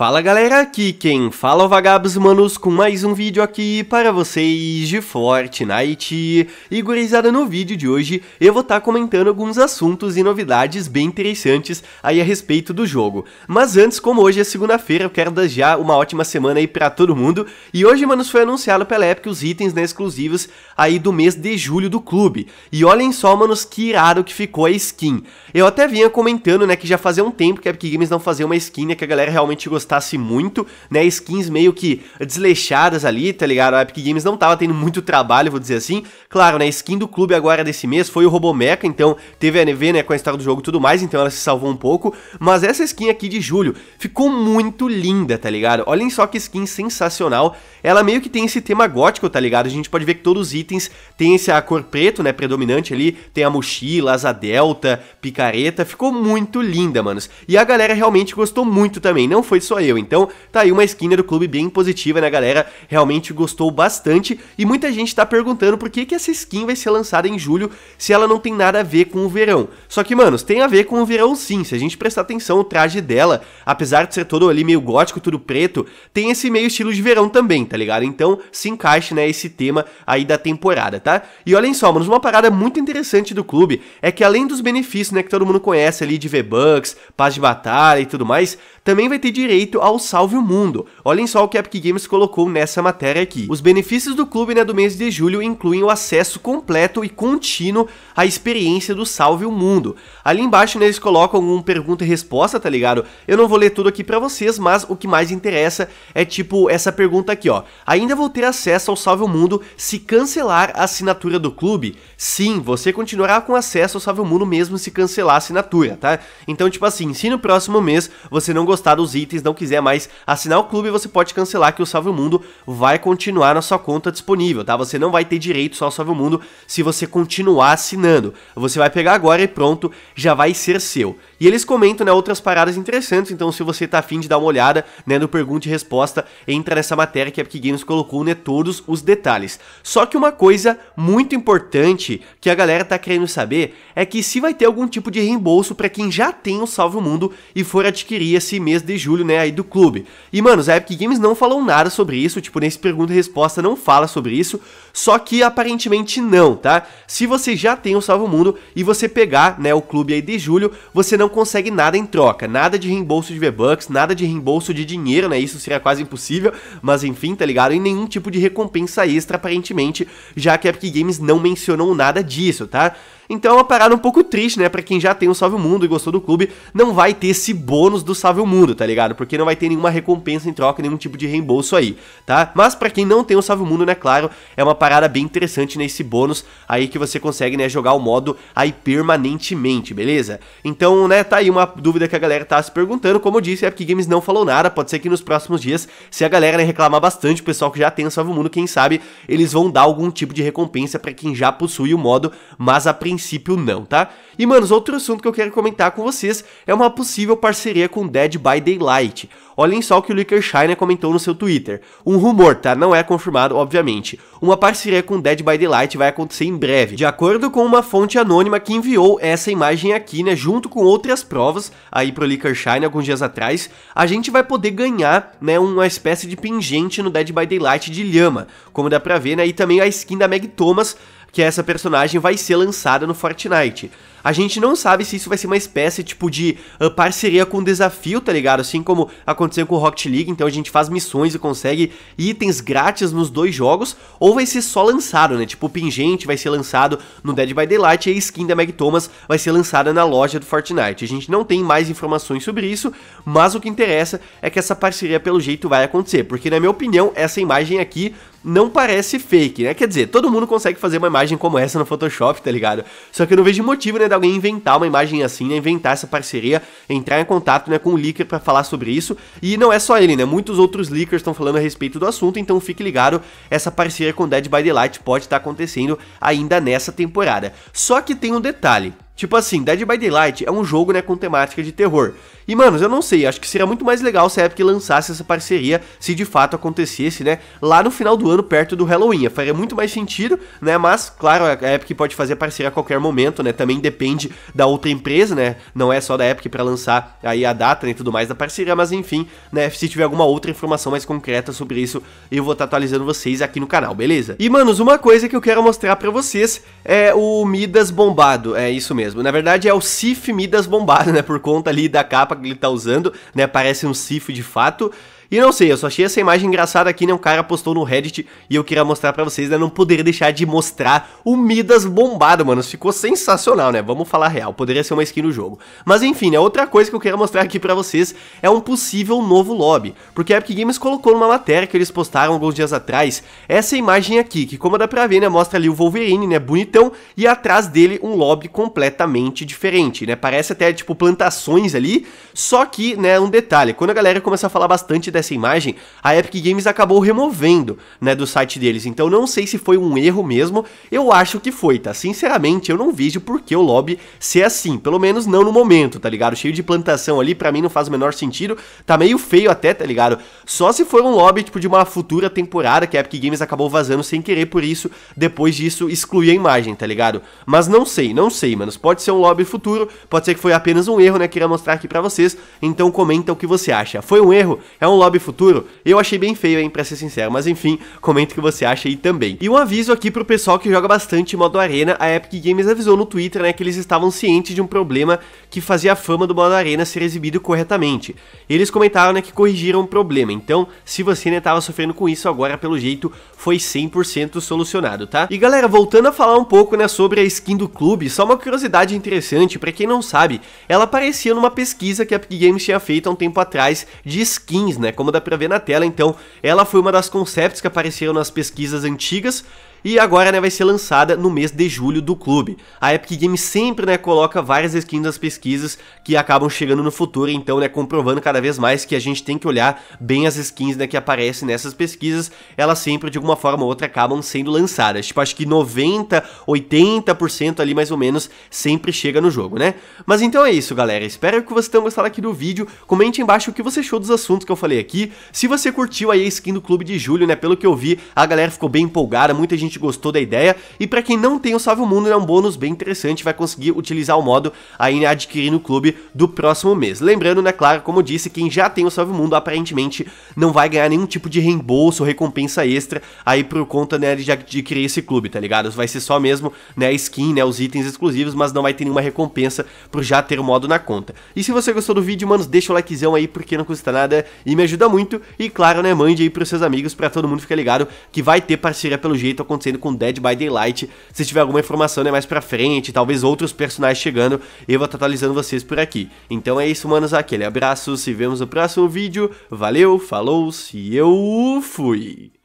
Fala galera, aqui quem fala é o Vagabos Manos com mais um vídeo aqui para vocês de Fortnite. E gurizada, no vídeo de hoje eu vou estar tá comentando alguns assuntos e novidades bem interessantes aí a respeito do jogo. Mas antes, como hoje é segunda-feira, eu quero dar já uma ótima semana aí para todo mundo. E hoje, manos, foi anunciado pela Epic os itens né, exclusivos aí do mês de julho do clube. E olhem só, manos, que irado que ficou a skin. Eu até vinha comentando, né, que já fazia um tempo que a Epic Games não fazia uma skin, né, que a galera realmente gostava gostasse muito, né? Skins meio que desleixadas ali, tá ligado? A Epic Games não tava tendo muito trabalho, vou dizer assim. Claro, né? Skin do clube agora desse mês foi o Robomeca, então teve a NV, né? Com a história do jogo e tudo mais, então ela se salvou um pouco. Mas essa skin aqui de julho ficou muito linda, tá ligado? Olhem só que skin sensacional. Ela meio que tem esse tema gótico, tá ligado? A gente pode ver que todos os itens têm essa cor preto, né? Predominante ali. Tem a mochila, asa delta, picareta. Ficou muito linda, manos. E a galera realmente gostou muito também. Não foi só eu. Então, tá aí uma skin do clube bem positiva, né, galera? Realmente gostou bastante e muita gente tá perguntando por que que essa skin vai ser lançada em julho se ela não tem nada a ver com o verão. Só que, manos, tem a ver com o verão sim. Se a gente prestar atenção, o traje dela, apesar de ser todo ali meio gótico, tudo preto, tem esse meio estilo de verão também, tá ligado? Então, se encaixe, né, esse tema aí da temporada, tá? E olhem só, manos, uma parada muito interessante do clube é que além dos benefícios, né, que todo mundo conhece ali de V-Bucks, paz de batalha e tudo mais, também vai ter direito direito ao Salve o Mundo. Olhem só o que a Epic Games colocou nessa matéria aqui. Os benefícios do clube né, do mês de julho incluem o acesso completo e contínuo à experiência do Salve o Mundo. Ali embaixo né, eles colocam um pergunta e resposta, tá ligado? Eu não vou ler tudo aqui pra vocês, mas o que mais interessa é tipo essa pergunta aqui, ó. Ainda vou ter acesso ao Salve o Mundo se cancelar a assinatura do clube? Sim, você continuará com acesso ao Salve o Mundo mesmo se cancelar a assinatura, tá? Então, tipo assim, se no próximo mês você não gostar dos itens da não quiser mais assinar o clube, você pode cancelar que o Salve o Mundo vai continuar na sua conta disponível, tá? Você não vai ter direito só ao Salve o Mundo se você continuar assinando. Você vai pegar agora e pronto, já vai ser seu. E eles comentam, né, outras paradas interessantes, então se você tá afim de dar uma olhada, né, no Pergunta e Resposta, entra nessa matéria que a Epic Games colocou, né, todos os detalhes. Só que uma coisa muito importante que a galera tá querendo saber é que se vai ter algum tipo de reembolso para quem já tem o Salve o Mundo e for adquirir esse mês de julho, né, aí do clube. E, mano, os Epic Games não falou nada sobre isso, tipo, nesse pergunta e resposta não fala sobre isso, só que aparentemente não, tá? Se você já tem o Salvo Mundo e você pegar, né, o clube aí de julho, você não consegue nada em troca, nada de reembolso de V-Bucks, nada de reembolso de dinheiro, né, isso seria quase impossível, mas enfim, tá ligado? E nenhum tipo de recompensa extra, aparentemente, já que a Epic Games não mencionou nada disso, tá? Então é uma parada um pouco triste, né? Pra quem já tem o Salve o Mundo e gostou do clube, não vai ter esse bônus do Salve o Mundo, tá ligado? Porque não vai ter nenhuma recompensa em troca, nenhum tipo de reembolso aí, tá? Mas pra quem não tem o Salve o Mundo, né, claro, é uma parada bem interessante nesse né, bônus aí que você consegue, né, jogar o modo aí permanentemente, beleza? Então, né, tá aí uma dúvida que a galera tá se perguntando. Como eu disse, a é Epic Games não falou nada, pode ser que nos próximos dias, se a galera né, reclamar bastante, o pessoal que já tem o Salve o Mundo, quem sabe, eles vão dar algum tipo de recompensa pra quem já possui o modo, mas a princípio princípio não, tá? E, manos, outro assunto que eu quero comentar com vocês é uma possível parceria com Dead by Daylight. Olhem só o que o Licker Shiner comentou no seu Twitter. Um rumor, tá? Não é confirmado, obviamente. Uma parceria com Dead by Daylight vai acontecer em breve. De acordo com uma fonte anônima que enviou essa imagem aqui, né, junto com outras provas aí pro Licker alguns dias atrás, a gente vai poder ganhar, né, uma espécie de pingente no Dead by Daylight de lhama, como dá pra ver, né, e também a skin da Meg Thomas que essa personagem vai ser lançada no Fortnite. A gente não sabe se isso vai ser uma espécie tipo de uh, parceria com desafio, tá ligado? Assim como aconteceu com o Rocket League, então a gente faz missões e consegue itens grátis nos dois jogos, ou vai ser só lançado, né? Tipo, o pingente vai ser lançado no Dead by Daylight e a skin da Meg Thomas vai ser lançada na loja do Fortnite. A gente não tem mais informações sobre isso, mas o que interessa é que essa parceria pelo jeito vai acontecer, porque na minha opinião, essa imagem aqui não parece fake, né? Quer dizer, todo mundo consegue fazer uma imagem como essa no Photoshop, tá ligado? Só que eu não vejo motivo, né, de alguém inventar uma imagem assim, né? Inventar essa parceria, entrar em contato né, com o Leaker para falar sobre isso. E não é só ele, né? Muitos outros Leakers estão falando a respeito do assunto, então fique ligado, essa parceria com Dead by Daylight pode estar tá acontecendo ainda nessa temporada. Só que tem um detalhe. Tipo assim, Dead by Daylight é um jogo, né, com temática de terror. E, manos, eu não sei, acho que seria muito mais legal se a Epic lançasse essa parceria, se de fato acontecesse, né, lá no final do ano, perto do Halloween. Faria muito mais sentido, né, mas, claro, a Epic pode fazer parceria a qualquer momento, né, também depende da outra empresa, né, não é só da Epic para lançar aí a data né, e tudo mais da parceria, mas enfim, né, se tiver alguma outra informação mais concreta sobre isso, eu vou estar tá atualizando vocês aqui no canal, beleza? E, manos, uma coisa que eu quero mostrar para vocês é o Midas bombado, é isso mesmo mesmo. Na verdade é o Sif Midas bombado, né? Por conta ali da capa que ele tá usando, né? Parece um Sif de fato. E não sei, eu só achei essa imagem engraçada aqui, né? Um cara postou no Reddit e eu queria mostrar pra vocês, né? Não poderia deixar de mostrar o Midas bombado, mano. Ficou sensacional, né? Vamos falar real, poderia ser uma skin no jogo. Mas enfim, né? Outra coisa que eu quero mostrar aqui pra vocês é um possível novo lobby. Porque a Epic Games colocou numa matéria que eles postaram alguns dias atrás essa imagem aqui, que como dá pra ver, né? Mostra ali o Wolverine, né? Bonitão, e atrás dele um lobby completamente diferente, né? Parece até, tipo, plantações ali, só que, né? Um detalhe, quando a galera começa a falar bastante dessa dessa imagem, a Epic Games acabou removendo, né, do site deles. Então não sei se foi um erro mesmo, eu acho que foi, tá? Sinceramente, eu não vejo por que o lobby ser assim, pelo menos não no momento, tá ligado? Cheio de plantação ali, pra mim não faz o menor sentido, tá meio feio até, tá ligado? Só se for um lobby, tipo, de uma futura temporada que a Epic Games acabou vazando sem querer, por isso, depois disso, excluir a imagem, tá ligado? Mas não sei, não sei, manos. Pode ser um lobby futuro, pode ser que foi apenas um erro, né? Queria mostrar aqui pra vocês. Então comenta o que você acha. Foi um erro? É um lobby Lobby Futuro, eu achei bem feio, hein, pra ser sincero, mas enfim, comenta o que você acha aí também. E um aviso aqui pro pessoal que joga bastante modo arena, a Epic Games avisou no Twitter, né, que eles estavam cientes de um problema que fazia a fama do modo arena ser exibido corretamente. Eles comentaram, né, que corrigiram o problema, então, se você, né, tava sofrendo com isso agora, pelo jeito, foi 100% solucionado, tá? E galera, voltando a falar um pouco, né, sobre a skin do clube, só uma curiosidade interessante, pra quem não sabe, ela aparecia numa pesquisa que a Epic Games tinha feito há um tempo atrás de skins, né, como dá pra ver na tela, então, ela foi uma das concepts que apareceram nas pesquisas antigas e agora né, vai ser lançada no mês de julho do clube. A Epic Games sempre né, coloca várias skins das pesquisas que acabam chegando no futuro, então né, comprovando cada vez mais que a gente tem que olhar bem as skins né, que aparecem nessas pesquisas, elas sempre de alguma forma ou outra acabam sendo lançadas. Tipo, acho que 90, 80% ali mais ou menos sempre chega no jogo, né? Mas então é isso, galera. Espero que vocês tenham gostado aqui do vídeo. Comente embaixo o que você achou dos assuntos que eu falei aqui. Se você curtiu aí a skin do Clube de Julho, né? Pelo que eu vi, a galera ficou bem empolgada, muita gente gente gostou da ideia. E para quem não tem o Salve o Mundo, é um bônus bem interessante, vai conseguir utilizar o modo aí né, adquirir no clube do próximo mês. Lembrando, né, claro, como disse, quem já tem o Salve o Mundo aparentemente não vai ganhar nenhum tipo de reembolso ou recompensa extra aí por conta, né, de adquirir esse clube, tá ligado? Vai ser só mesmo, né, skin, né, os itens exclusivos, mas não vai ter nenhuma recompensa por já ter o modo na conta. E se você gostou do vídeo, manos, deixa o likezão aí porque não custa nada e me ajuda muito. E claro, né, mande aí pros seus amigos para todo mundo ficar ligado que vai ter parceria pelo jeito acontecendo acontecendo com Dead by Daylight. Se tiver alguma informação né, mais pra frente, talvez outros personagens chegando, eu vou estar atualizando vocês por aqui. Então é isso, manos, aquele abraço, se vemos no próximo vídeo, valeu, falou, se eu fui!